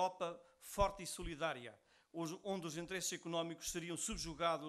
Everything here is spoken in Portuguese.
Europa forte e solidária, onde os interesses económicos seriam subjugados